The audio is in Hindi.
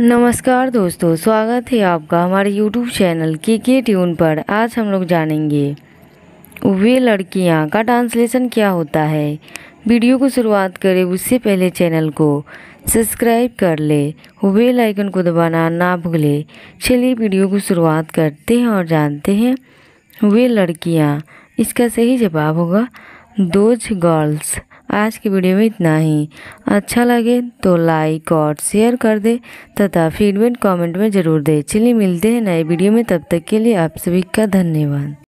नमस्कार दोस्तों स्वागत है आपका हमारे YouTube चैनल के के ट्यून पर आज हम लोग जानेंगे वे लड़कियां का ट्रांसलेशन क्या होता है वीडियो को शुरुआत करें उससे पहले चैनल को सब्सक्राइब कर ले वे लाइकन को दबाना ना भूले चलिए वीडियो को शुरुआत करते हैं और जानते हैं वे लड़कियां इसका सही जवाब होगा दोज गर्ल्स आज की वीडियो में इतना ही अच्छा लगे तो लाइक और शेयर कर दे तथा फीडबैक कमेंट में ज़रूर दे चलिए मिलते हैं नए वीडियो में तब तक के लिए आप सभी का धन्यवाद